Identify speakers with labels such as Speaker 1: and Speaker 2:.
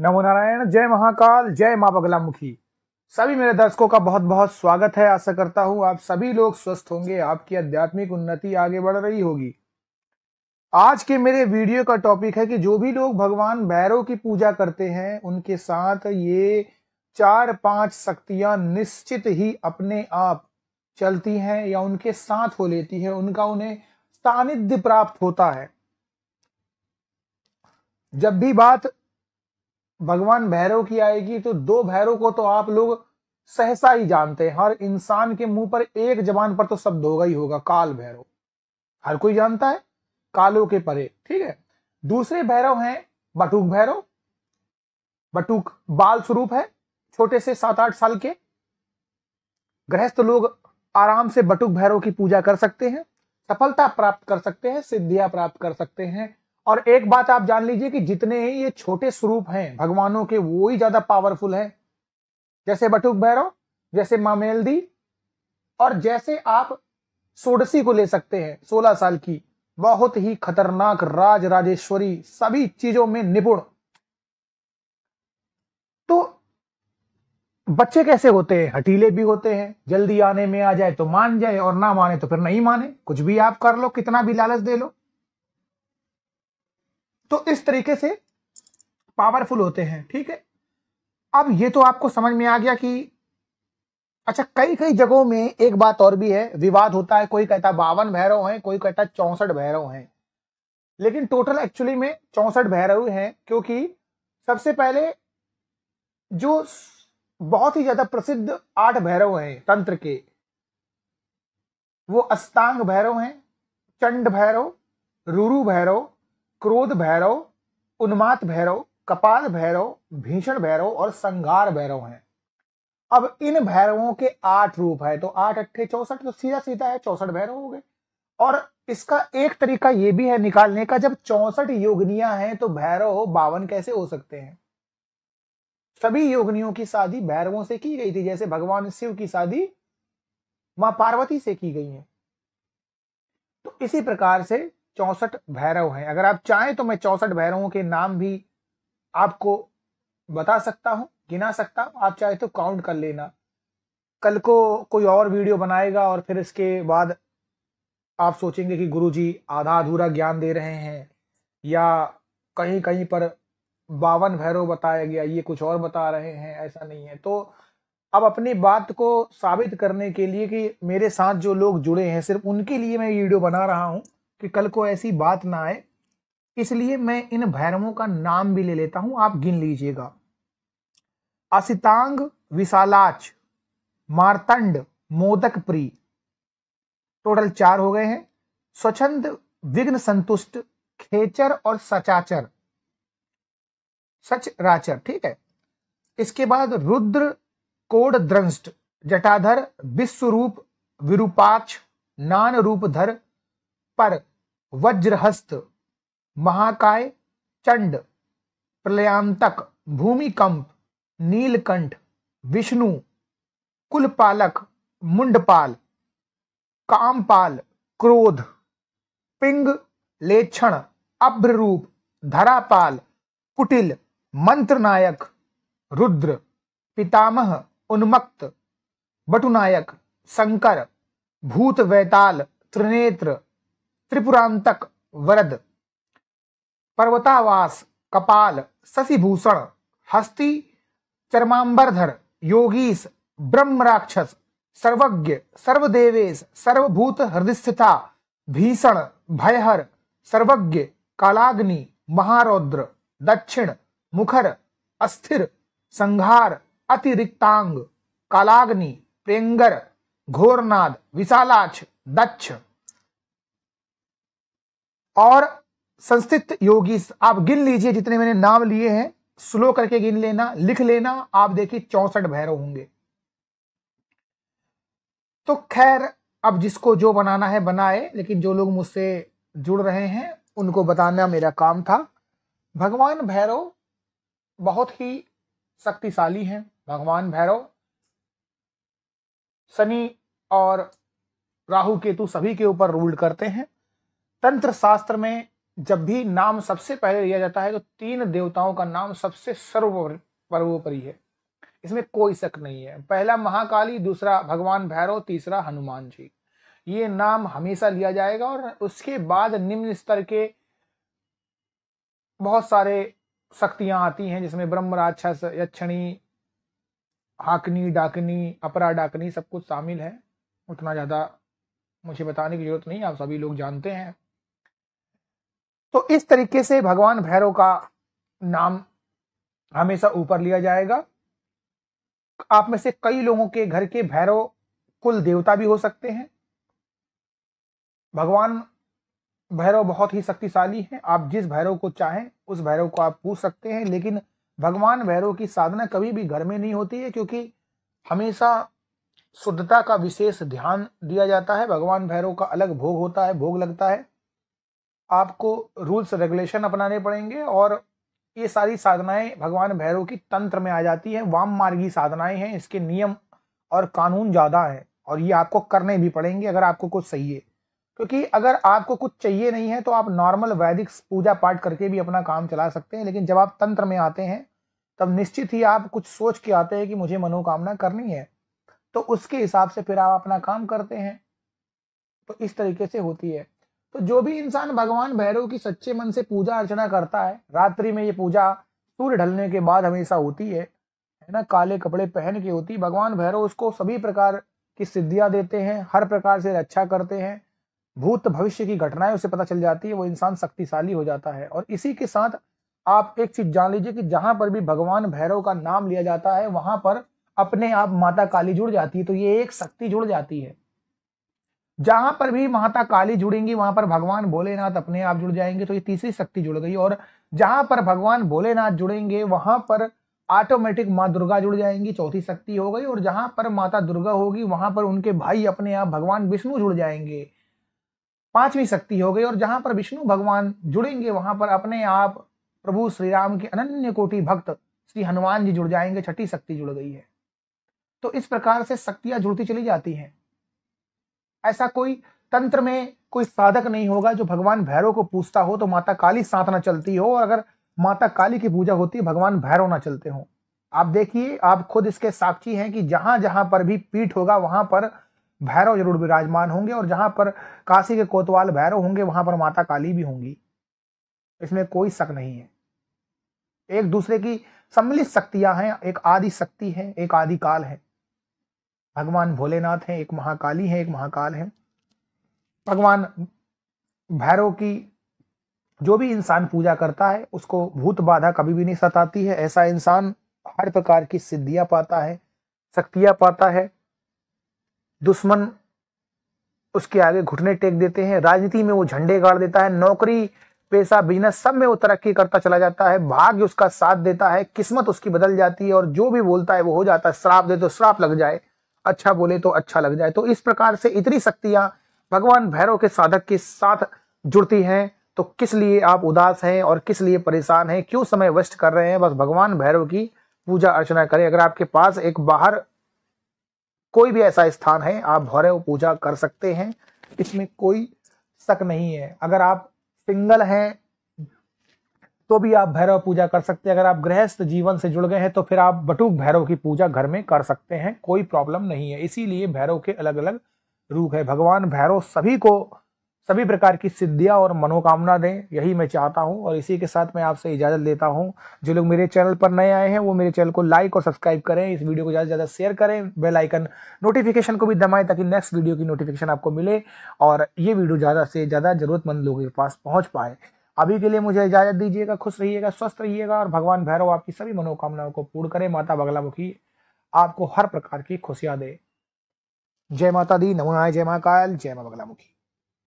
Speaker 1: नमो नारायण जय महाकाल जय माँ बगला मुखी सभी मेरे दर्शकों का बहुत बहुत स्वागत है आशा करता हूँ आप सभी लोग स्वस्थ होंगे आपकी आध्यात्मिक उन्नति आगे बढ़ रही होगी आज के मेरे वीडियो का टॉपिक है कि जो भी लोग भगवान भैरव की पूजा करते हैं उनके साथ ये चार पांच शक्तियां निश्चित ही अपने आप चलती हैं या उनके साथ हो लेती है उनका उन्हें सानिध्य प्राप्त होता है जब भी बात भगवान भैरव की आएगी तो दो भैरव को तो आप लोग सहसा ही जानते हैं हर इंसान के मुंह पर एक जबान पर तो शब्द होगा ही होगा काल भैरव हर कोई जानता है कालों के परे ठीक है दूसरे भैरव हैं बटुक भैरव बटूक बाल स्वरूप है छोटे से सात आठ साल के गृहस्थ लोग आराम से बटुक भैरव की पूजा कर सकते हैं सफलता प्राप्त कर सकते हैं सिद्धियां प्राप्त कर सकते हैं और एक बात आप जान लीजिए कि जितने ही ये छोटे स्वरूप हैं भगवानों के वो ही ज्यादा पावरफुल हैं जैसे बटुक भैरव जैसे मामेलदी और जैसे आप सोडसी को ले सकते हैं सोलह साल की बहुत ही खतरनाक राज राजेश्वरी सभी चीजों में निपुण तो बच्चे कैसे होते हैं हटीले भी होते हैं जल्दी आने में आ जाए तो मान जाए और ना माने तो फिर नहीं माने कुछ भी आप कर लो कितना भी लालच दे लो तो इस तरीके से पावरफुल होते हैं ठीक है अब ये तो आपको समझ में आ गया कि अच्छा कई कई जगहों में एक बात और भी है विवाद होता है कोई कहता बावन भैरव हैं कोई कहता चौसठ भैरव हैं लेकिन टोटल एक्चुअली में चौसठ भैरव हैं क्योंकि सबसे पहले जो बहुत ही ज्यादा प्रसिद्ध आठ भैरव हैं तंत्र के वो अस्तांग भैरव हैं चंड भैरव रूरू भैरव क्रोध भैरव उन्मात भैरव कपाल भैरव भीषण भैरव और संगार भैरव हैं अब इन भैरवों के आठ रूप है तो आठ अट्ठे चौसठ तो सीधा सीधा है चौसठ भैरव हो गए और इसका एक तरीका यह भी है निकालने का जब चौसठ योगनियां हैं तो भैरव बावन कैसे हो सकते हैं सभी योगनियों की शादी भैरवों से की गई थी जैसे भगवान शिव की शादी मां पार्वती से की गई है तो इसी प्रकार से चौसठ भैरव हैं अगर आप चाहें तो मैं चौसठ भैरवों के नाम भी आपको बता सकता हूं गिना सकता हूं आप चाहे तो काउंट कर लेना कल को कोई और वीडियो बनाएगा और फिर इसके बाद आप सोचेंगे कि गुरुजी आधा अधूरा ज्ञान दे रहे हैं या कहीं कहीं पर बावन भैरव बताया गया ये कुछ और बता रहे हैं ऐसा नहीं है तो अब अपनी बात को साबित करने के लिए कि मेरे साथ जो लोग जुड़े हैं सिर्फ उनके लिए मैं ये वीडियो बना रहा हूँ कि कल को ऐसी बात ना आए इसलिए मैं इन भैरवों का नाम भी ले लेता हूं आप गिन लीजिएगा असितांग विशालाच मारतंड मोदक प्री टोटल चार हो गए हैं स्वच्छंद विघ्न संतुष्ट खेचर और सचाचर सचराचर ठीक है इसके बाद रुद्र कोड द्रंष्ट जटाधर विश्वरूप विरूपाक्ष नान रूपधर पर वज्रहस्त महाकाय चंड प्रलयांतक भूमिकंप नीलकंठ विष्णु कुलपालक मुंडपाल कामपाल क्रोध पिंग लेक्षण अभ्ररूप धरापाल कुटिल मंत्रनायक रुद्र पितामह उन्मक्त बटुनायक शंकर भूतवैताल त्रिनेत्र त्रिपुरांतक वरद पर्वतावास कपाल शशिभूषण हस्ती चरमांबरधर योगीश ब्रह्म राक्षस सर्वज्ञ सर्वदेवेश सर्वभूत हृदयस्थिता भीषण भयहर सर्वज्ञ कालाग्नि महारौद्र दक्षिण मुखर अस्थिर संहार अतिरिक्तांग कालाग्नि प्रेंगर घोरनाद विशालाक्ष दक्ष और संस्थित योगी आप गिन लीजिए जितने मैंने नाम लिए हैं स्लो करके गिन लेना लिख लेना आप देखिए चौसठ भैरव होंगे तो खैर अब जिसको जो बनाना है बनाए लेकिन जो लोग मुझसे जुड़ रहे हैं उनको बताना मेरा काम था भगवान भैरव बहुत ही शक्तिशाली हैं भगवान भैरव शनि और राहु केतु सभी के ऊपर रूल करते हैं तंत्र शास्त्र में जब भी नाम सबसे पहले लिया जाता है तो तीन देवताओं का नाम सबसे सर्व सर्वोपरि है इसमें कोई शक नहीं है पहला महाकाली दूसरा भगवान भैरव तीसरा हनुमान जी ये नाम हमेशा लिया जाएगा और उसके बाद निम्न स्तर के बहुत सारे शक्तियां आती हैं जिसमें ब्रह्म राक्षस यक्षणी हाकनी डाकनी अपरा डाकनी सब कुछ शामिल है उतना ज़्यादा मुझे बताने की जरूरत नहीं आप सभी लोग जानते हैं तो इस तरीके से भगवान भैरव का नाम हमेशा ऊपर लिया जाएगा आप में से कई लोगों के घर के भैरव कुल देवता भी हो सकते हैं भगवान भैरव बहुत ही शक्तिशाली हैं आप जिस भैरव को चाहें उस भैरव को आप पूछ सकते हैं लेकिन भगवान भैरव की साधना कभी भी घर में नहीं होती है क्योंकि हमेशा शुद्धता का विशेष ध्यान दिया जाता है भगवान भैरव का अलग भोग होता है भोग लगता है आपको रूल्स रेगुलेशन अपनाने पड़ेंगे और ये सारी साधनाएं भगवान भैरव की तंत्र में आ जाती हैं वाम मार्गी साधनाएं हैं इसके नियम और कानून ज़्यादा हैं और ये आपको करने भी पड़ेंगे अगर आपको कुछ चाहिए क्योंकि अगर आपको कुछ चाहिए नहीं है तो आप नॉर्मल वैदिक पूजा पाठ करके भी अपना काम चला सकते हैं लेकिन जब आप तंत्र में आते हैं तब निश्चित ही आप कुछ सोच के आते हैं कि मुझे मनोकामना करनी है तो उसके हिसाब से फिर आप अपना काम करते हैं तो इस तरीके से होती है तो जो भी इंसान भगवान भैरव की सच्चे मन से पूजा अर्चना करता है रात्रि में ये पूजा सूर्य ढलने के बाद हमेशा होती है है ना काले कपड़े पहन के होती भगवान भैरव उसको सभी प्रकार की सिद्धियां देते हैं हर प्रकार से रक्षा करते हैं भूत भविष्य की घटनाएं उसे पता चल जाती है वो इंसान शक्तिशाली हो जाता है और इसी के साथ आप एक चीज जान लीजिए कि जहां पर भी भगवान भैरव का नाम लिया जाता है वहां पर अपने आप माता काली जुड़ जाती है तो ये एक शक्ति जुड़ जाती है जहां पर भी माता काली जुड़ेंगी वहां पर भगवान भोलेनाथ अपने आप जुड़ जाएंगे तो ये तीसरी शक्ति जुड़ गई और जहां पर भगवान भोलेनाथ जुड़ेंगे वहां पर ऑटोमेटिक माँ दुर्गा जुड़ जाएंगी चौथी शक्ति हो गई और जहां पर माता दुर्गा होगी वहां पर उनके भाई अपने आप भगवान विष्णु जुड़ जाएंगे पांचवी शक्ति हो गई और जहां पर विष्णु भगवान जुड़ेंगे वहां पर अपने आप प्रभु श्री राम के अनन्य कोटि भक्त श्री हनुमान जी जुड़ जाएंगे छठी शक्ति जुड़ गई है तो इस प्रकार से शक्तियां जुड़ती चली जाती हैं ऐसा कोई तंत्र में कोई साधक नहीं होगा जो भगवान भैरव को पूछता हो तो माता काली साथ ना चलती हो और अगर माता काली की पूजा होती है भगवान भैरव ना चलते हो आप देखिए आप खुद इसके साक्षी हैं कि जहां जहां पर भी पीठ होगा वहां पर भैरव जरूर विराजमान होंगे और जहां पर काशी के कोतवाल भैरव होंगे वहां पर माता काली भी होंगी इसमें कोई शक नहीं है एक दूसरे की सम्मिलित शक्तियां हैं एक आदि शक्ति है एक आदि काल है भगवान भोलेनाथ हैं एक महाकाली हैं एक महाकाल हैं भगवान भैरव की जो भी इंसान पूजा करता है उसको भूत बाधा कभी भी नहीं सताती है ऐसा इंसान हर प्रकार की सिद्धियां पाता है शक्तियां पाता है दुश्मन उसके आगे घुटने टेक देते हैं राजनीति में वो झंडे गाड़ देता है नौकरी पैसा बिजनेस सब में वो तरक्की करता चला जाता है भाग्य उसका साथ देता है किस्मत उसकी बदल जाती है और जो भी बोलता है वो हो जाता है श्राप दे तो श्राप लग जाए अच्छा बोले तो अच्छा लग जाए तो इस प्रकार से इतनी शक्तियां भगवान भैरव के साधक के साथ जुड़ती हैं तो किस लिए आप उदास हैं और किस लिए परेशान हैं क्यों समय व्यस्त कर रहे हैं बस भगवान भैरव की पूजा अर्चना करें अगर आपके पास एक बाहर कोई भी ऐसा स्थान है आप भैरव पूजा कर सकते हैं इसमें कोई शक नहीं है अगर आप सिंगल हैं तो भी आप भैरव पूजा कर सकते हैं अगर आप गृहस्थ जीवन से जुड़ गए हैं तो फिर आप बटुक भैरव की पूजा घर में कर सकते हैं कोई प्रॉब्लम नहीं है इसीलिए भैरव के अलग अलग रूप है भगवान भैरव सभी को सभी प्रकार की सिद्धियां और मनोकामना दें यही मैं चाहता हूं और इसी के साथ मैं आपसे इजाज़त लेता हूं जो लोग मेरे चैनल पर नए आए हैं वो मेरे चैनल को लाइक और सब्सक्राइब करें इस वीडियो को ज़्यादा से ज़्यादा शेयर करें बेल आइकन नोटिफिकेशन को भी दबाएं ताकि नेक्स्ट वीडियो की नोटिफिकेशन आपको मिले और ये वीडियो ज़्यादा से ज़्यादा ज़रूरतमंद लोगों के पास पहुँच पाए अभी के लिए मुझे इजाजत दीजिएगा खुश रहिएगा स्वस्थ रहिएगा और भगवान भैरव आपकी सभी मनोकामनाओं को पूर्ण करे माता बगला मुखी आपको हर प्रकार की खुशियां दे जय माता दी नमो आय जय माँ काल जय माँ मुखी